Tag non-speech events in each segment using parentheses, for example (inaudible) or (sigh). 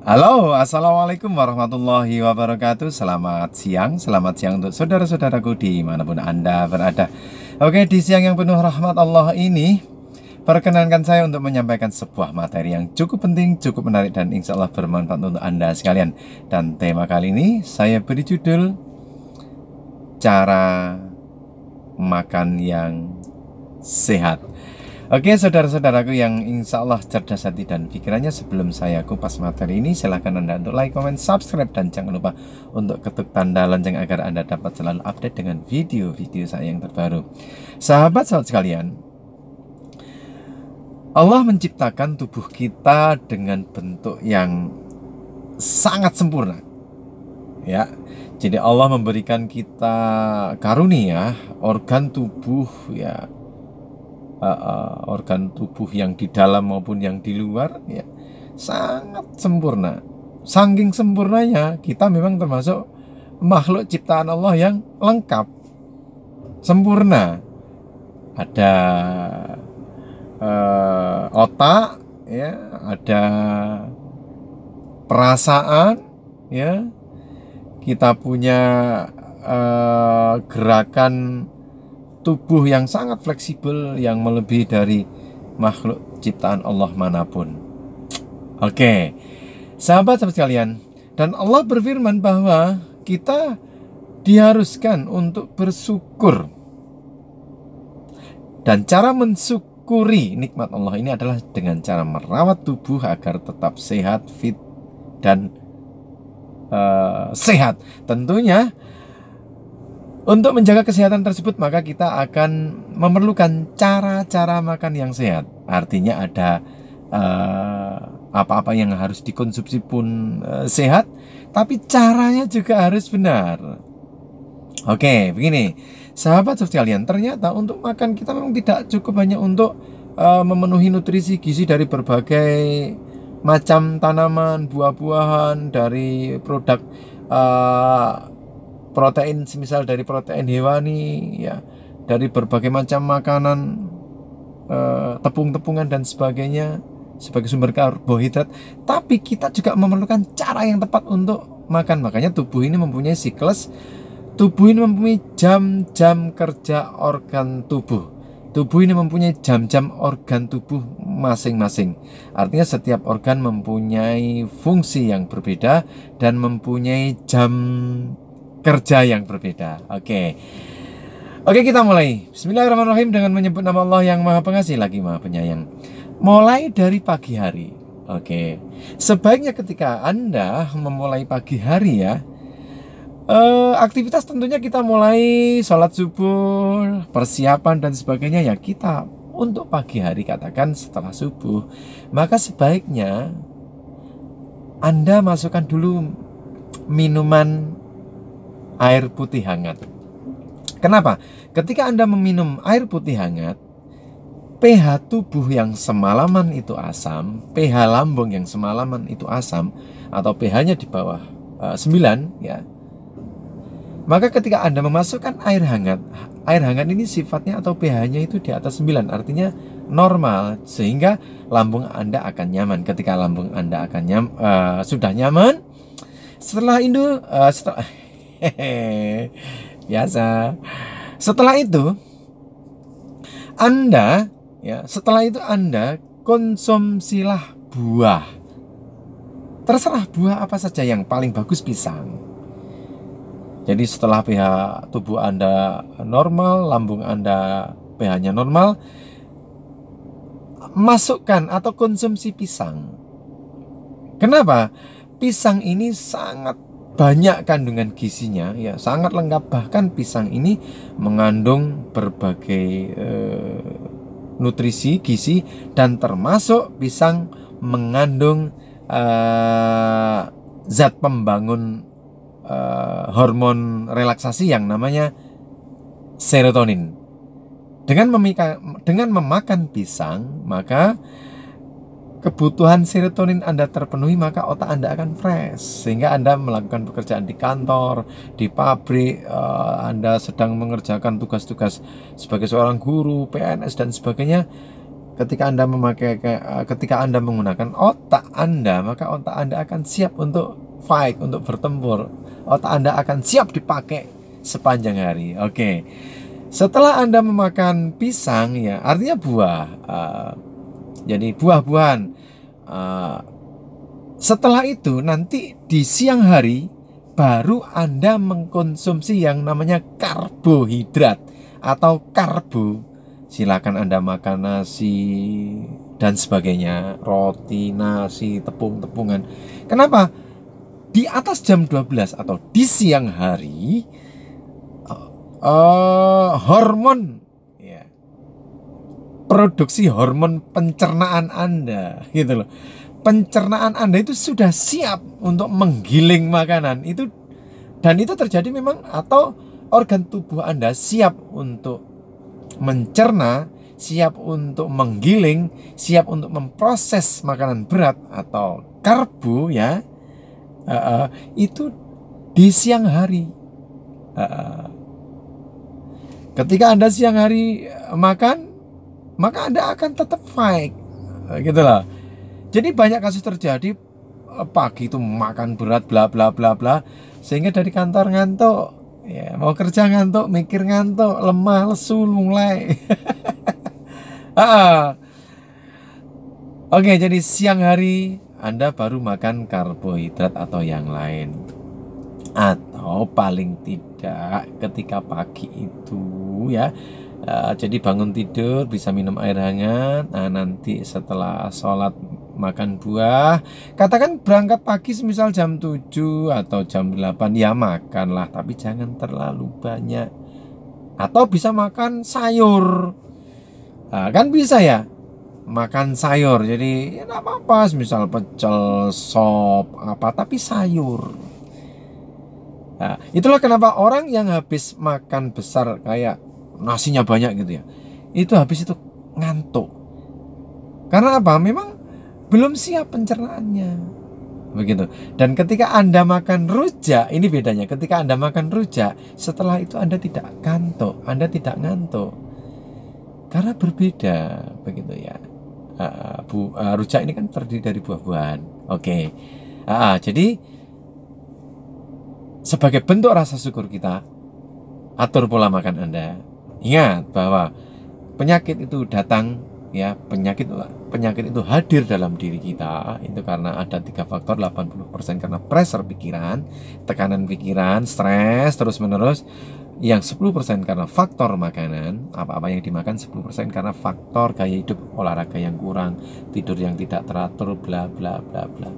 Halo, Assalamualaikum warahmatullahi wabarakatuh Selamat siang, selamat siang untuk saudara-saudaraku dimanapun Anda berada Oke, di siang yang penuh rahmat Allah ini Perkenankan saya untuk menyampaikan sebuah materi yang cukup penting, cukup menarik dan insya Allah bermanfaat untuk Anda sekalian Dan tema kali ini saya beri judul Cara makan yang sehat Oke saudara-saudaraku yang insya Allah cerdas hati dan pikirannya sebelum saya kupas materi ini silahkan Anda untuk like, comment, subscribe dan jangan lupa untuk ketuk tanda lonceng agar Anda dapat selalu update dengan video-video saya yang terbaru. Sahabat-sahabat sekalian, Allah menciptakan tubuh kita dengan bentuk yang sangat sempurna. Ya, jadi Allah memberikan kita karunia organ tubuh ya uh, organ tubuh yang di dalam maupun yang di luar ya sangat sempurna. Sangking sempurnanya kita memang termasuk makhluk ciptaan Allah yang lengkap, sempurna. Ada uh, otak, ya, ada perasaan, ya. Kita punya uh, gerakan tubuh yang sangat fleksibel yang melebihi dari makhluk ciptaan Allah manapun. Oke, okay. sahabat sahabat sekalian, dan Allah berfirman bahwa kita diharuskan untuk bersyukur. Dan cara mensyukuri nikmat Allah ini adalah dengan cara merawat tubuh agar tetap sehat, fit, dan uh, sehat. Tentunya untuk menjaga kesehatan tersebut, maka kita akan memerlukan cara-cara makan yang sehat. Artinya, ada eh, apa-apa uh, yang harus dikonsumsi pun uh, sehat, tapi caranya juga harus benar. Oke, begini, sahabat sekalian, ternyata untuk makan kita memang tidak cukup hanya untuk uh, memenuhi nutrisi gizi dari berbagai macam tanaman, buah-buahan, dari produk. Uh, protein semisal dari protein hewani ya dari berbagai macam makanan eh, tepung-tepungan dan sebagainya sebagai sumber karbohidrat tapi kita juga memerlukan cara yang tepat untuk makan makanya tubuh ini mempunyai siklus tubuh ini mempunyai jam-jam kerja organ tubuh tubuh ini mempunyai jam-jam organ tubuh masing-masing artinya setiap organ mempunyai fungsi yang berbeda dan mempunyai jam kerja yang berbeda. Oke. Okay. Oke, okay, kita mulai. Bismillahirrahmanirrahim dengan menyebut nama Allah yang Maha Pengasih lagi Maha Penyayang. Mulai dari pagi hari. Oke. Okay. Sebaiknya ketika Anda memulai pagi hari ya, Uh, aktivitas tentunya kita mulai sholat subuh, persiapan dan sebagainya ya kita untuk pagi hari katakan setelah subuh maka sebaiknya Anda masukkan dulu minuman air putih hangat. Kenapa? Ketika Anda meminum air putih hangat, pH tubuh yang semalaman itu asam, pH lambung yang semalaman itu asam atau pH-nya di bawah uh, eh, 9 ya. Maka ketika Anda memasukkan air hangat, air hangat ini sifatnya atau pH-nya itu di atas 9, artinya normal sehingga lambung Anda akan nyaman. Ketika lambung Anda akan nyam, uh, sudah nyaman, setelah itu uh, eh, setelah (laughs) Biasa. Setelah itu Anda ya, setelah itu Anda konsumsilah buah. Terserah buah apa saja yang paling bagus pisang. Jadi setelah pH tubuh Anda normal, lambung Anda pH-nya normal, masukkan atau konsumsi pisang. Kenapa? Pisang ini sangat banyak kandungan gizinya ya sangat lengkap bahkan pisang ini mengandung berbagai e, nutrisi gizi dan termasuk pisang mengandung e, zat pembangun e, hormon relaksasi yang namanya serotonin dengan memika, dengan memakan pisang maka kebutuhan serotonin Anda terpenuhi maka otak Anda akan fresh sehingga Anda melakukan pekerjaan di kantor, di pabrik, uh, Anda sedang mengerjakan tugas-tugas sebagai seorang guru, PNS dan sebagainya. Ketika Anda memakai eh, ketika Anda menggunakan otak Anda, maka otak Anda akan siap untuk fight, untuk bertempur. Otak Anda akan siap dipakai sepanjang hari. Oke. Okay. Setelah Anda memakan pisang ya, artinya buah uh, jadi buah-buahan. Uh, setelah itu nanti di siang hari baru Anda mengkonsumsi yang namanya karbohidrat atau karbo. Silakan Anda makan nasi dan sebagainya, roti, nasi, tepung-tepungan. Kenapa? Di atas jam 12 atau di siang hari uh, hormon ya, produksi hormon pencernaan Anda gitu loh. Pencernaan Anda itu sudah siap untuk menggiling makanan. Itu dan itu terjadi memang atau organ tubuh Anda siap untuk mencerna, siap untuk menggiling, siap untuk memproses makanan berat atau karbo ya. Uh, uh, itu di siang hari. Uh, uh. Ketika Anda siang hari makan maka Anda akan tetap fight. Nah, gitu lah. Jadi banyak kasus terjadi eh, pagi itu makan berat bla bla bla bla sehingga dari kantor ngantuk ya mau kerja ngantuk mikir ngantuk lemah lesu mulai (laughs) ah, ah oke jadi siang hari anda baru makan karbohidrat atau yang lain atau paling tidak ketika pagi itu ya Eh, jadi bangun tidur bisa minum air hangat. Nah, nanti setelah sholat makan buah. Katakan berangkat pagi semisal jam 7 atau jam 8 ya makanlah tapi jangan terlalu banyak. Atau bisa makan sayur. Nah, kan bisa ya makan sayur. Jadi ya apa-apa semisal pecel, sop, apa tapi sayur. Nah, itulah kenapa orang yang habis makan besar kayak nasinya banyak gitu ya itu habis itu ngantuk karena apa memang belum siap pencernaannya begitu dan ketika anda makan rujak ini bedanya ketika anda makan rujak setelah itu anda tidak ngantuk anda tidak ngantuk karena berbeda begitu ya ah, bu ah, rujak ini kan terdiri dari buah-buahan oke ah, jadi sebagai bentuk rasa syukur kita atur pola makan anda Ingat bahwa penyakit itu datang ya, penyakit penyakit itu hadir dalam diri kita itu karena ada tiga faktor 80% karena pressure pikiran, tekanan pikiran, stres terus-menerus yang 10% karena faktor makanan, apa-apa yang dimakan 10% karena faktor gaya hidup, olahraga yang kurang, tidur yang tidak teratur, bla bla bla bla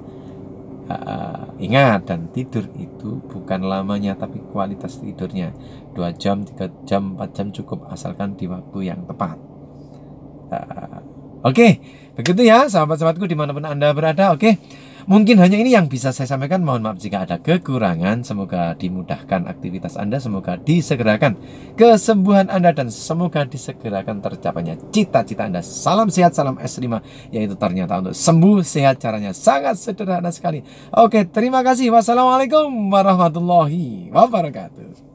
uh, ingat dan tidur itu bukan lamanya tapi kualitas tidurnya dua jam tiga jam empat jam cukup asalkan di waktu yang tepat uh, oke okay. begitu ya sahabat-sahabatku dimanapun anda berada oke okay. Mungkin hanya ini yang bisa saya sampaikan. Mohon maaf jika ada kekurangan. Semoga dimudahkan aktivitas Anda, semoga disegerakan kesembuhan Anda dan semoga disegerakan tercapainya cita-cita Anda. Salam sehat, salam S5 yaitu ternyata untuk sembuh sehat caranya sangat sederhana sekali. Oke, terima kasih. Wassalamualaikum warahmatullahi wabarakatuh.